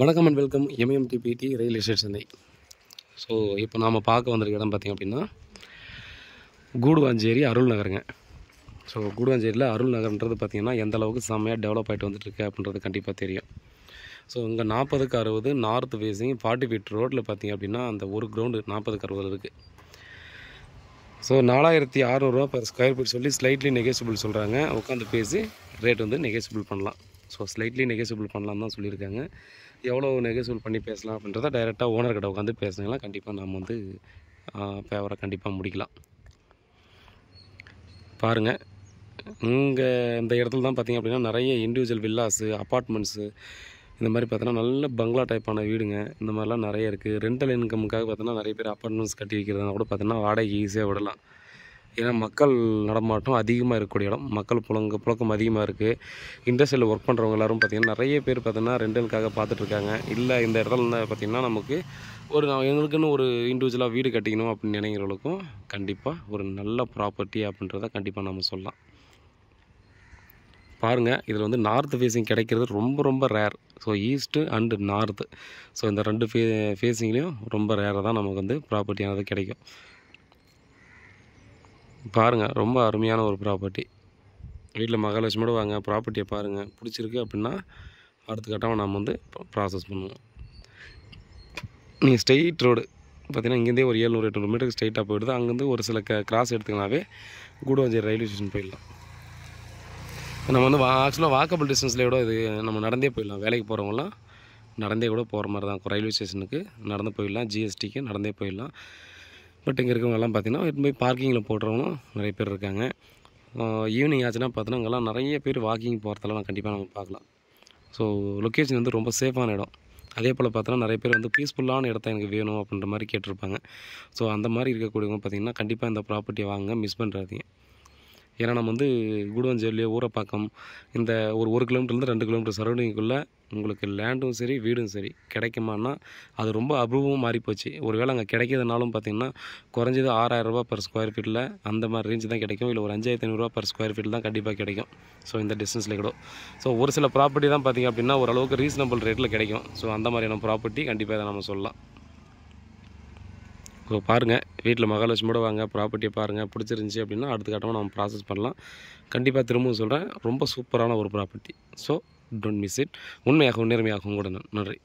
வணக்கம் and welcome எம்எம்டிபிடி real estate so இப்போ நாம் பார்க்க வந்திருக்க இடம் பார்த்திங்க அப்படின்னா கூடுவாஞ்சேரி அருள் நகருங்க ஸோ கூடுவாஞ்சேரியில் அருள் நகர்ன்றது பார்த்திங்கன்னா எந்தளவுக்கு செம்மையாக டெவலப் ஆகிட்டு வந்துட்டுருக்கு அப்படின்றது கண்டிப்பாக தெரியும் ஸோ இங்கே நாற்பதுக்கு அறுபது நார்த் ஃபேஸிங் ஃபார்ட்டி ஃபீட் ரோட்டில் பார்த்திங்க அப்படின்னா அந்த ஒரு கிரவுண்டு நாற்பதுக்கு அறுபது இருக்குது ஸோ நாலாயிரத்தி அறநூறுவா பர் ஸ்கொயர் ஃபீட் சொல்லி ஸ்லைட்லி நெகேசிபிள் சொல்கிறாங்க உட்காந்து பேசி ரேட் வந்து நெகேசிபிள் பண்ணலாம் ஸோ ஸ்லைட்லி நெகசிபிள் பண்ணலாம் தான் சொல்லியிருக்காங்க எவ்வளோ நெகசிபிள் பண்ணி பேசலாம் அப்படின்றத டைரெக்டாக ஓனர் கிட்ட உட்காந்து பேசுனீங்கன்னா கண்டிப்பாக நம்ம வந்து ஃபேவரை கண்டிப்பாக முடிக்கலாம் பாருங்கள் இங்கே இந்த இடத்துல தான் பார்த்திங்க அப்படின்னா நிறைய இண்டிவிஜுவல் வில்லாஸு அப்பார்ட்மெண்ட்ஸு இந்த மாதிரி பார்த்தோன்னா நல்ல பங்களா டைப்பான வீடுங்க இந்த மாதிரிலாம் நிறைய இருக்குது ரெண்டல் இன்கமுக்காக பார்த்தோன்னா நிறைய பேர் அப்பார்ட்மெண்ட்ஸ் கட்டி வைக்கிறதுனா கூட பார்த்தோன்னா வாடகை ஈஸியாக விடலாம் ஏன்னா மக்கள் நடமாட்டம் அதிகமாக இருக்கக்கூடிய இடம் மக்கள் புழங்க புழக்கம் அதிகமாக இருக்குது இண்டஸ்ட்ரியில் ஒர்க் பண்ணுறவங்க எல்லோரும் பார்த்திங்கன்னா நிறைய பேர் பார்த்திங்கன்னா ரெண்டலுக்காக பார்த்துட்ருக்காங்க இல்லை இந்த இடத்துல இருந்தால் பார்த்திங்கன்னா நமக்கு ஒரு எங்களுக்குன்னு ஒரு இண்டிவிஜுவலாக வீடு கட்டிக்கணும் அப்படின்னு நினைக்கிறவங்களுக்கும் கண்டிப்பாக ஒரு நல்ல ப்ராப்பர்ட்டி அப்படின்றத கண்டிப்பாக நம்ம சொல்லலாம் பாருங்கள் இதில் வந்து நார்த் ஃபேஸிங் கிடைக்கிறது ரொம்ப ரொம்ப rare so east and north so இந்த ரெண்டு ஃபே ஃபேஸிங்லேயும் ரொம்ப ரேராக தான் நமக்கு வந்து ப்ராப்பர்ட்டியானது கிடைக்கும் பாருங்கள் ரொம்ப அருமையான ஒரு ப்ராப்பர்ட்டி வீட்டில் மகாலட்சுமியோடு வாங்க ப்ராப்பர்ட்டியை பாருங்கள் பிடிச்சிருக்கு அப்படின்னா அடுத்த கட்டமாக நாம் வந்து ப்ராசஸ் பண்ணுவோம் நீங்கள் ஸ்ட்ரெயிட் ரோடு பார்த்தீங்கன்னா இங்கேருந்தே ஒரு ஏழ்நூறு எட்நூறு மீட்டருக்கு ஸ்ட்ரெயிட்டாக போயிடுது அங்கேருந்து ஒரு சில க கிராஸ் எடுத்துக்கலாவே கூடுவாஞ்சேரி ரயில்வே ஸ்டேஷன் போயிடலாம் நம்ம வந்து வா ஆக்சுவலாக வாக்கபிள் டிஸ்டன்ஸில் கூட இது நம்ம நடந்தே போயிடலாம் வேலைக்கு போகிறவங்களாம் நடந்தே கூட போகிற மாதிரி தான் ரயில்வே ஸ்டேஷனுக்கு நடந்து போயிடலாம் ஜிஎஸ்டிக்கு நடந்தே போயிடலாம் பட் இங்கே இருக்கிறவங்கலாம் பார்த்திங்கன்னா எடுத்து போய் பார்க்கிங்கில் போடுறவங்களும் நிறைய பேர் இருக்காங்க ஈவினிங் ஆச்சுன்னா பார்த்தோன்னா இங்கெல்லாம் நிறைய பேர் வாக்கிங் போகிறதெல்லாம் நான் கண்டிப்பாக நம்ம பார்க்கலாம் ஸோ லொக்கேஷன் வந்து ரொம்ப சேஃபான இடம் அதே போல் பார்த்தோன்னா நிறைய பேர் வந்து பீஸ்ஃபுல்லான இடத்த எனக்கு வேணும் அப்படின்ற மாதிரி கேட்டிருப்பாங்க ஸோ அந்த மாதிரி இருக்கக்கூடியவங்க பார்த்திங்கன்னா கண்டிப்பாக இந்த ப்ராப்பர்ட்டியை வாங்க மிஸ் பண்ணுறாதீங்க ஏன்னா நம்ம வந்து கூடுவஞ்சேரியிலேயே ஊரப்பாக்கம் இந்த ஒரு ஒரு கிலோமீட்டர்லேருந்து ரெண்டு கிலோமீட்டர் சரௌண்டிங்குள்ளே உங்களுக்கு லேண்டும் சரி வீடும் சரி கிடைக்குமான்னா அது ரொம்ப அபூர்வமாக மாறிப்போச்சு ஒருவேளை அங்கே கிடைக்கிறதுனாலும் பார்த்திங்கன்னா குறைஞ்சது ஆறாயிரரூபா பர் ஸ்கொயர் ஃபீட்டில் அந்த மாதிரி ரேஞ்சு தான் கிடைக்கும் இல்லை ஒரு அஞ்சாயிரத்தி ஐநூறுரூவா பர் ஸ்கொயர் ஃபீட் தான் கண்டிப்பாக கிடைக்கும் ஸோ இந்த டிஸ்டன்ஸில் கூட ஸோ ஒரு சில ப்ராப்பர்ட்டி தான் பார்த்திங்க அப்படின்னா ஓரளவுக்கு ரீசனபிள் ரேட்டில் கிடைக்கும் ஸோ அந்த மாதிரியான ப்ராப்பர்ட்டி கண்டிப்பாக இதை நம்ம சொல்லலாம் இப்போ பாருங்கள் வீட்டில் மகாலட்சுமியோட வாங்க ப்ராப்பர்ட்டியை பாருங்கள் பிடிச்சிருந்துச்சி அப்படின்னா அடுத்த கட்டமாக நம்ம ப்ராசஸ் பண்ணலாம் கண்டிப்பாக திரும்பவும் சொல்கிறேன் ரொம்ப சூப்பரான ஒரு property so don't miss it உண்மையாகவும் நேர்மையாகவும் கூட நன்றி